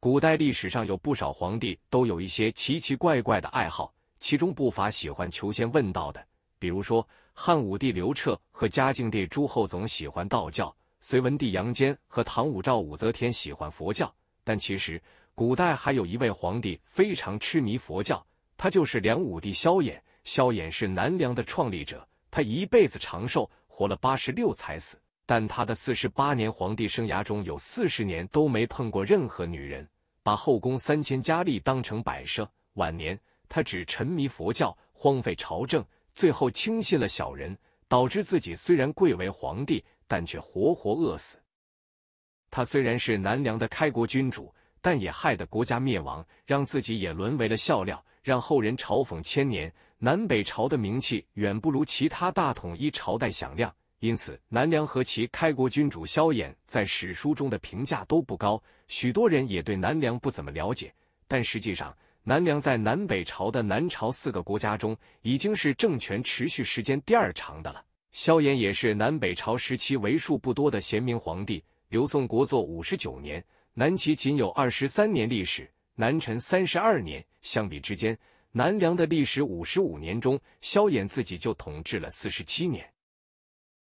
古代历史上有不少皇帝都有一些奇奇怪怪的爱好，其中不乏喜欢求仙问道的。比如说，汉武帝刘彻和嘉靖帝朱厚熜喜欢道教；隋文帝杨坚和唐武曌武则天喜欢佛教。但其实，古代还有一位皇帝非常痴迷佛教，他就是梁武帝萧衍。萧衍是南梁的创立者，他一辈子长寿，活了八十六才死。但他的四十八年皇帝生涯中，有四十年都没碰过任何女人，把后宫三千佳丽当成摆设。晚年，他只沉迷佛教，荒废朝政，最后轻信了小人，导致自己虽然贵为皇帝，但却活活饿死。他虽然是南梁的开国君主，但也害得国家灭亡，让自己也沦为了笑料，让后人嘲讽千年。南北朝的名气远不如其他大统一朝代响亮。因此，南梁和其开国君主萧衍在史书中的评价都不高，许多人也对南梁不怎么了解。但实际上，南梁在南北朝的南朝四个国家中，已经是政权持续时间第二长的了。萧衍也是南北朝时期为数不多的贤明皇帝。刘宋国祚五十九年，南齐仅有二十三年历史，南陈三十二年。相比之下，南梁的历史五十五年中，萧衍自己就统治了四十七年。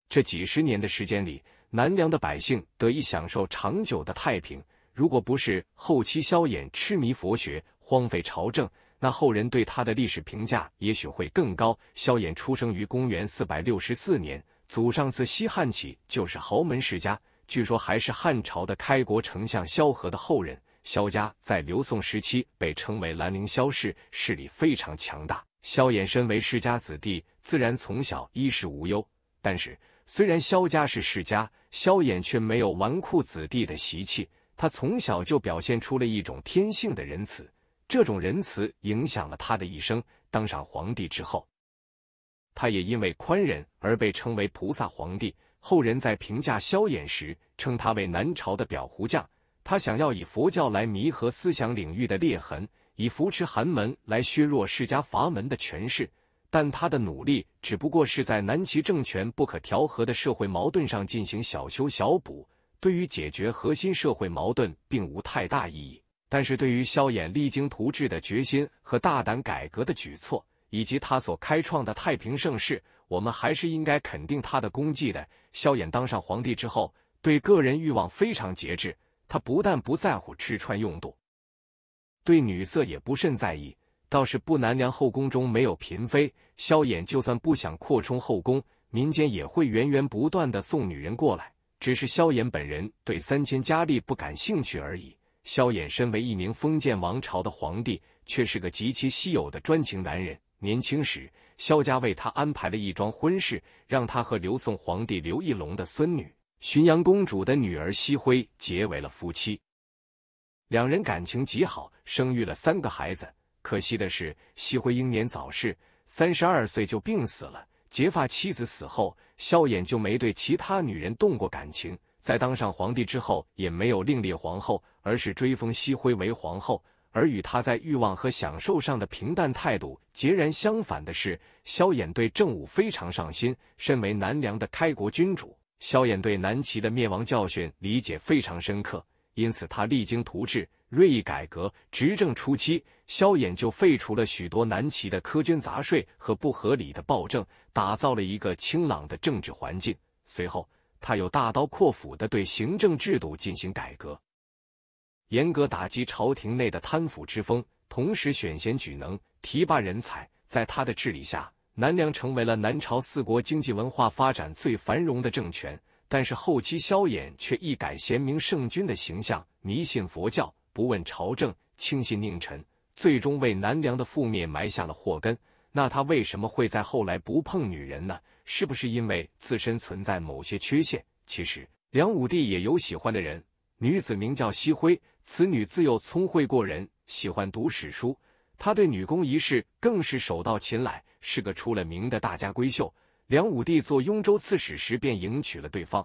这几十年的时间里，南梁的百姓得以享受长久的太平。如果不是后期萧衍痴迷佛学、荒废朝政，那后人对他的历史评价也许会更高。萧衍出生于公元四百六十四年，祖上自西汉起就是豪门世家，据说还是汉朝的开国丞相萧何的后人。萧家在刘宋时期被称为兰陵萧氏，势力非常强大。萧衍身为世家子弟，自然从小衣食无忧，但是。虽然萧家是世家，萧衍却没有纨绔子弟的习气。他从小就表现出了一种天性的仁慈，这种仁慈影响了他的一生。当上皇帝之后，他也因为宽仁而被称为菩萨皇帝。后人在评价萧衍时，称他为南朝的表胡将。他想要以佛教来弥合思想领域的裂痕，以扶持寒门来削弱世家阀门的权势。但他的努力只不过是在南齐政权不可调和的社会矛盾上进行小修小补，对于解决核心社会矛盾并无太大意义。但是，对于萧衍励精图治的决心和大胆改革的举措，以及他所开创的太平盛世，我们还是应该肯定他的功绩的。萧衍当上皇帝之后，对个人欲望非常节制，他不但不在乎吃穿用度，对女色也不甚在意。倒是不难，娘后宫中没有嫔妃，萧衍就算不想扩充后宫，民间也会源源不断的送女人过来。只是萧衍本人对三千佳丽不感兴趣而已。萧衍身为一名封建王朝的皇帝，却是个极其稀有的专情男人。年轻时，萧家为他安排了一桩婚事，让他和刘宋皇帝刘义隆的孙女浔阳公主的女儿西辉结为了夫妻，两人感情极好，生育了三个孩子。可惜的是，西辉英年早逝，三十二岁就病死了。结发妻子死后，萧衍就没对其他女人动过感情。在当上皇帝之后，也没有另立皇后，而是追封西辉为皇后。而与他在欲望和享受上的平淡态度截然相反的是，萧衍对政务非常上心。身为南梁的开国君主，萧衍对南齐的灭亡教训理解非常深刻。因此，他励精图治，锐意改革。执政初期，萧衍就废除了许多南齐的苛捐杂税和不合理的暴政，打造了一个清朗的政治环境。随后，他又大刀阔斧的对行政制度进行改革，严格打击朝廷内的贪腐之风，同时选贤举能，提拔人才。在他的治理下，南梁成为了南朝四国经济文化发展最繁荣的政权。但是后期萧衍却一改贤明圣君的形象，迷信佛教，不问朝政，轻信佞臣，最终为南梁的覆灭埋下了祸根。那他为什么会在后来不碰女人呢？是不是因为自身存在某些缺陷？其实梁武帝也有喜欢的人，女子名叫西辉，此女自幼聪慧过人，喜欢读史书，他对女工一事更是手到擒来，是个出了名的大家闺秀。梁武帝做雍州刺史时便迎娶了对方，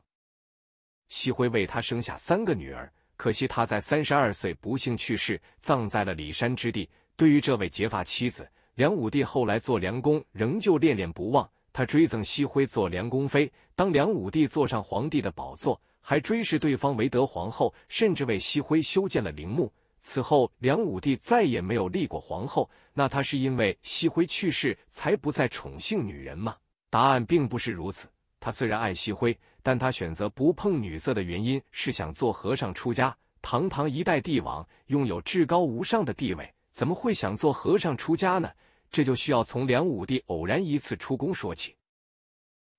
西辉为他生下三个女儿，可惜他在三十二岁不幸去世，葬在了骊山之地。对于这位结发妻子，梁武帝后来做梁公仍旧恋恋不忘，他追赠西辉做梁公妃。当梁武帝坐上皇帝的宝座，还追视对方为德皇后，甚至为西辉修建了陵墓。此后，梁武帝再也没有立过皇后，那他是因为西辉去世才不再宠幸女人吗？答案并不是如此。他虽然爱惜灰，但他选择不碰女色的原因是想做和尚出家。堂堂一代帝王，拥有至高无上的地位，怎么会想做和尚出家呢？这就需要从梁武帝偶然一次出宫说起。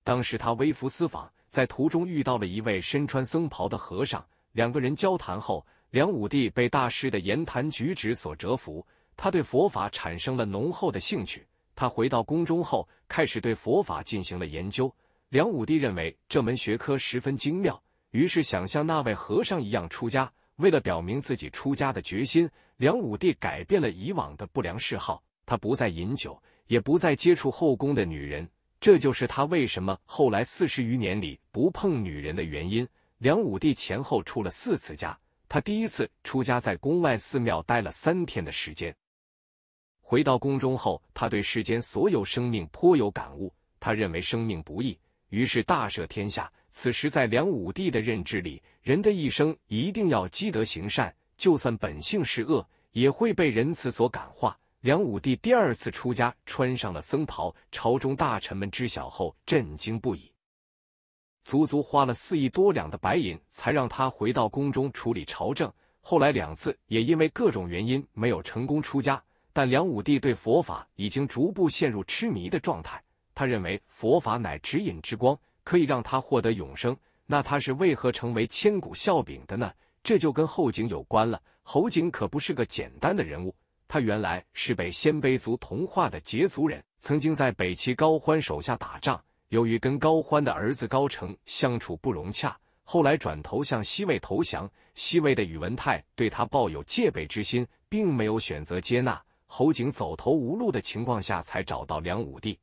当时他微服私访，在途中遇到了一位身穿僧袍的和尚。两个人交谈后，梁武帝被大师的言谈举止所折服，他对佛法产生了浓厚的兴趣。他回到宫中后，开始对佛法进行了研究。梁武帝认为这门学科十分精妙，于是想像那位和尚一样出家。为了表明自己出家的决心，梁武帝改变了以往的不良嗜好，他不再饮酒，也不再接触后宫的女人。这就是他为什么后来四十余年里不碰女人的原因。梁武帝前后出了四次家，他第一次出家在宫外寺庙待了三天的时间。回到宫中后，他对世间所有生命颇有感悟。他认为生命不易，于是大赦天下。此时，在梁武帝的认知里，人的一生一定要积德行善，就算本性是恶，也会被仁慈所感化。梁武帝第二次出家，穿上了僧袍。朝中大臣们知晓后，震惊不已。足足花了四亿多两的白银，才让他回到宫中处理朝政。后来两次也因为各种原因没有成功出家。但梁武帝对佛法已经逐步陷入痴迷的状态，他认为佛法乃指引之光，可以让他获得永生。那他是为何成为千古笑柄的呢？这就跟侯景有关了。侯景可不是个简单的人物，他原来是被鲜卑族同化的羯族人，曾经在北齐高欢手下打仗。由于跟高欢的儿子高澄相处不融洽，后来转头向西魏投降。西魏的宇文泰对他抱有戒备之心，并没有选择接纳。侯景走投无路的情况下，才找到梁武帝。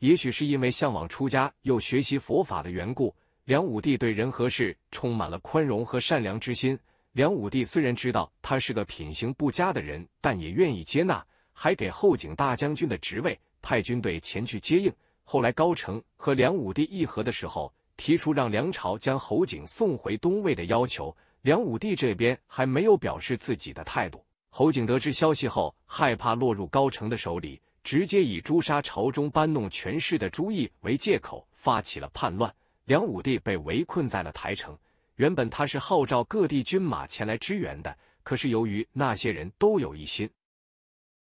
也许是因为向往出家又学习佛法的缘故，梁武帝对人和事充满了宽容和善良之心。梁武帝虽然知道他是个品行不佳的人，但也愿意接纳，还给后景大将军的职位，派军队前去接应。后来高澄和梁武帝议和的时候，提出让梁朝将侯景送回东魏的要求，梁武帝这边还没有表示自己的态度。侯景得知消息后，害怕落入高城的手里，直接以诛杀朝中搬弄权势的朱毅为借口，发起了叛乱。梁武帝被围困在了台城。原本他是号召各地军马前来支援的，可是由于那些人都有一心，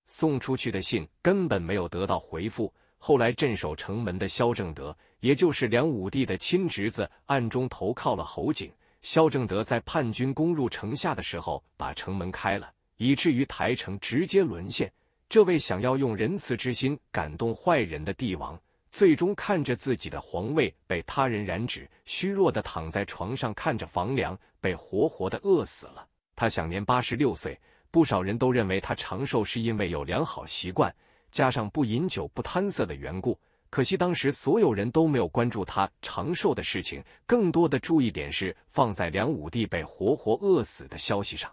送出去的信根本没有得到回复。后来，镇守城门的萧正德，也就是梁武帝的亲侄子，暗中投靠了侯景。萧正德在叛军攻入城下的时候，把城门开了。以至于台城直接沦陷。这位想要用仁慈之心感动坏人的帝王，最终看着自己的皇位被他人染指，虚弱的躺在床上，看着房梁被活活的饿死了。他享年八十六岁。不少人都认为他长寿是因为有良好习惯，加上不饮酒、不贪色的缘故。可惜当时所有人都没有关注他长寿的事情，更多的注意点是放在梁武帝被活活饿死的消息上。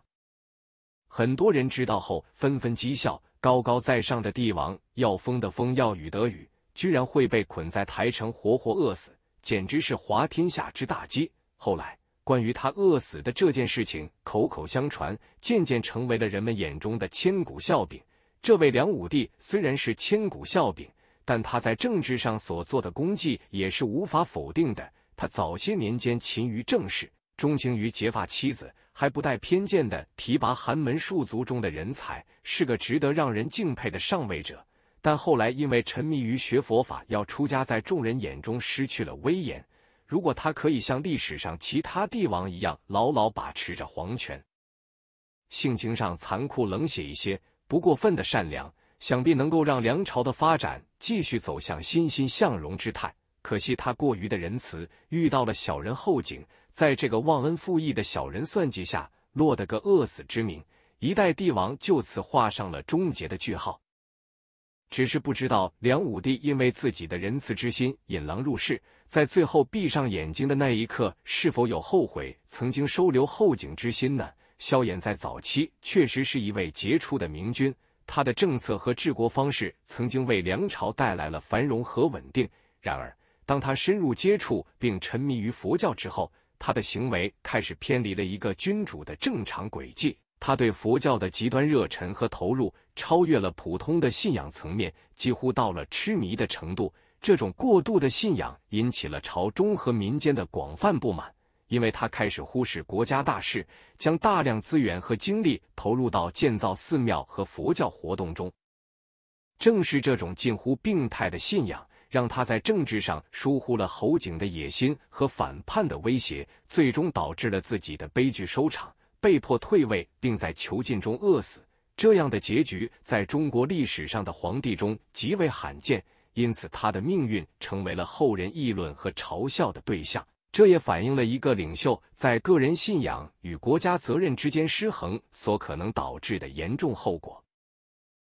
很多人知道后纷纷讥笑，高高在上的帝王要风得风，要雨得雨，居然会被捆在台城活活饿死，简直是滑天下之大稽。后来，关于他饿死的这件事情，口口相传，渐渐成为了人们眼中的千古笑柄。这位梁武帝虽然是千古笑柄，但他在政治上所做的功绩也是无法否定的。他早些年间勤于政事，钟情于结发妻子。还不带偏见的提拔寒门庶族中的人才，是个值得让人敬佩的上位者。但后来因为沉迷于学佛法要出家，在众人眼中失去了威严。如果他可以像历史上其他帝王一样牢牢把持着皇权，性情上残酷冷血一些，不过分的善良，想必能够让梁朝的发展继续走向欣欣向荣之态。可惜他过于的仁慈，遇到了小人后颈。在这个忘恩负义的小人算计下，落得个饿死之名。一代帝王就此画上了终结的句号。只是不知道梁武帝因为自己的仁慈之心引狼入室，在最后闭上眼睛的那一刻，是否有后悔曾经收留后景之心呢？萧衍在早期确实是一位杰出的明君，他的政策和治国方式曾经为梁朝带来了繁荣和稳定。然而，当他深入接触并沉迷于佛教之后，他的行为开始偏离了一个君主的正常轨迹。他对佛教的极端热忱和投入超越了普通的信仰层面，几乎到了痴迷的程度。这种过度的信仰引起了朝中和民间的广泛不满，因为他开始忽视国家大事，将大量资源和精力投入到建造寺庙和佛教活动中。正是这种近乎病态的信仰。让他在政治上疏忽了侯景的野心和反叛的威胁，最终导致了自己的悲剧收场，被迫退位，并在囚禁中饿死。这样的结局在中国历史上的皇帝中极为罕见，因此他的命运成为了后人议论和嘲笑的对象。这也反映了一个领袖在个人信仰与国家责任之间失衡所可能导致的严重后果。